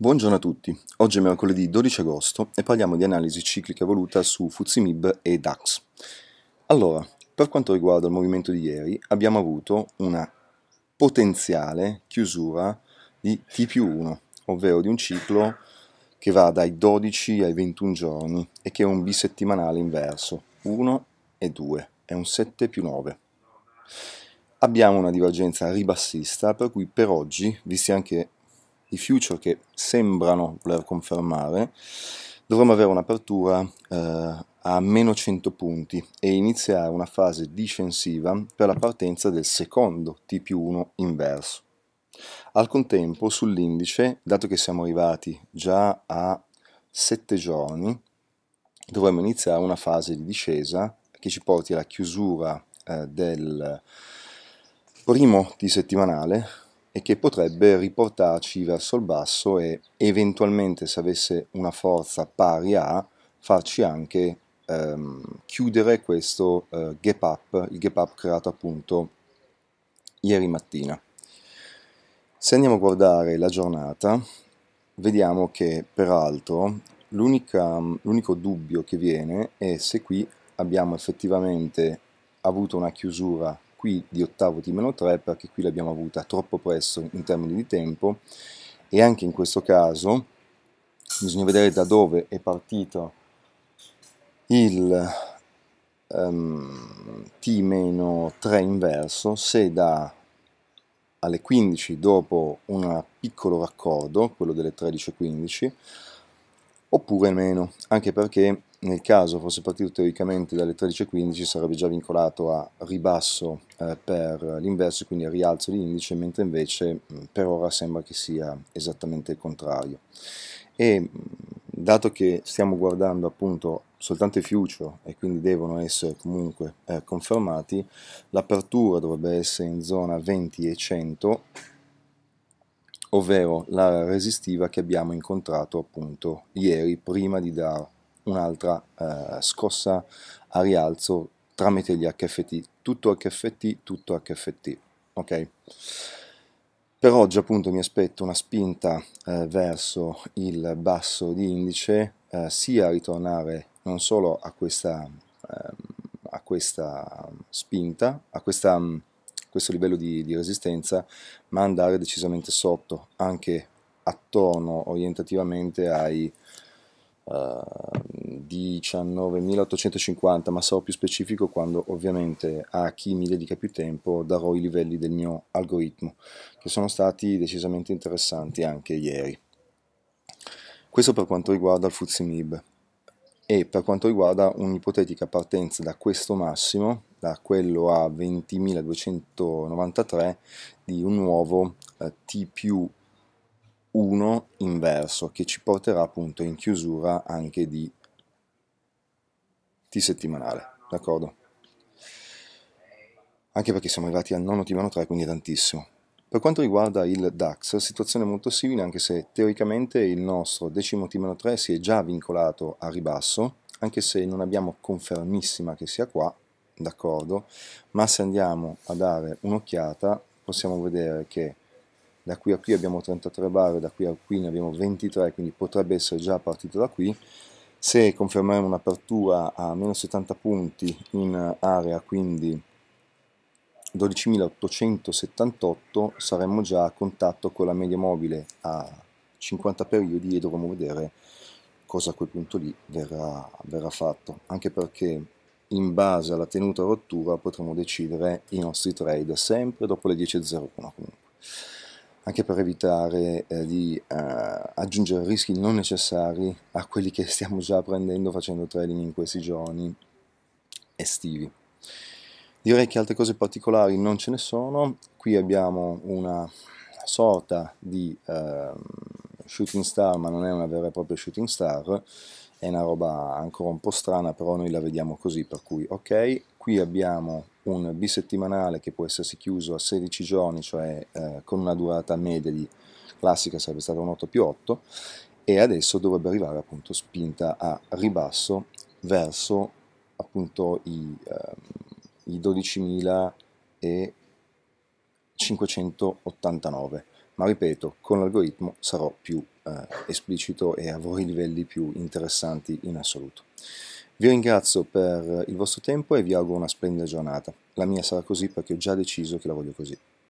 Buongiorno a tutti, oggi è mercoledì 12 agosto e parliamo di analisi ciclica evoluta su Fuzimib e DAX. Allora, per quanto riguarda il movimento di ieri, abbiamo avuto una potenziale chiusura di T più 1, ovvero di un ciclo che va dai 12 ai 21 giorni e che è un bisettimanale inverso, 1 e 2, è un 7 più 9. Abbiamo una divergenza ribassista per cui per oggi, visti anche i future che sembrano voler confermare, dovremmo avere un'apertura eh, a meno 100 punti e iniziare una fase discensiva per la partenza del secondo T più 1 inverso. Al contempo sull'indice, dato che siamo arrivati già a 7 giorni, dovremmo iniziare una fase di discesa che ci porti alla chiusura eh, del primo T settimanale e che potrebbe riportarci verso il basso e eventualmente se avesse una forza pari a farci anche ehm, chiudere questo eh, gap up, il gap up creato appunto ieri mattina. Se andiamo a guardare la giornata vediamo che peraltro l'unico dubbio che viene è se qui abbiamo effettivamente avuto una chiusura qui di ottavo T-3 perché qui l'abbiamo avuta troppo presto in termini di tempo e anche in questo caso bisogna vedere da dove è partito il um, ehm, T-3 inverso, se da alle 15 dopo un piccolo raccordo, quello delle 13.15, oppure meno, anche perché nel caso fosse partito teoricamente dalle 13.15 sarebbe già vincolato a ribasso eh, per l'inverso, quindi a rialzo di indice, mentre invece mh, mm, per ora sembra che sia esattamente il contrario. E mm, dato che stiamo guardando appunto soltanto i future e quindi devono essere comunque eh, confermati, l'apertura dovrebbe essere in zona 20 e 100 ovvero l'area resistiva che abbiamo incontrato appunto ieri prima di dare un'altra eh, scossa a rialzo tramite gli HFT, tutto HFT, tutto HFT, ok? Per oggi appunto mi aspetto una spinta eh, verso il basso di indice, eh, sia a ritornare non solo a questa, ehm, a questa spinta, a questa questo livello di, di resistenza, ma andare decisamente sotto, anche attorno orientativamente ai uh, eh, 19.850, ma sarò più specifico quando ovviamente a chi mi dedica più tempo darò i livelli del mio algoritmo, che sono stati decisamente interessanti anche ieri. Questo per quanto riguarda il MIB e per quanto riguarda un'ipotetica partenza da questo massimo, da quello a 20.293 di un nuovo eh, T più 1 inverso che ci porterà appunto in chiusura anche di T settimanale, d'accordo? Anche perché siamo arrivati al nono T-3 quindi è tantissimo. Per quanto riguarda il DAX, situazione molto simile anche se teoricamente il nostro decimo timano 3 si è già vincolato a ribasso, anche se non abbiamo confermissima che sia qua, d'accordo, ma se andiamo a dare un'occhiata possiamo vedere che da qui a qui abbiamo 33 barre, da qui a qui ne abbiamo 23, quindi potrebbe essere già partito da qui. Se confermeremo un'apertura a meno 70 punti in area, quindi 12.878 saremmo già a contatto con la media mobile a 50 periodi e dovremo vedere cosa a quel punto lì verrà, verrà fatto, anche perché in base alla tenuta rottura potremo decidere i nostri trade sempre dopo le 10.01 comunque anche per evitare eh, di eh, aggiungere rischi non necessari a quelli che stiamo già prendendo facendo trading in questi giorni estivi. Direi che altre cose particolari non ce ne sono, qui abbiamo una sorta di eh, shooting star, ma non è una vera e propria shooting star, è una roba ancora un po' strana, però noi la vediamo così, per cui ok, qui abbiamo un bisettimanale che può essersi chiuso a 16 giorni, cioè eh, con una durata media di classica sarebbe stata un 8 più 8, e adesso dovrebbe arrivare appunto spinta a ribasso verso appunto i, eh, i 12.589. Ma ripeto, con l'algoritmo sarò più eh, esplicito e avrò i livelli più interessanti in assoluto. Vi ringrazio per il vostro tempo e vi auguro una splendida giornata. La mia sarà così perché ho già deciso che la voglio così.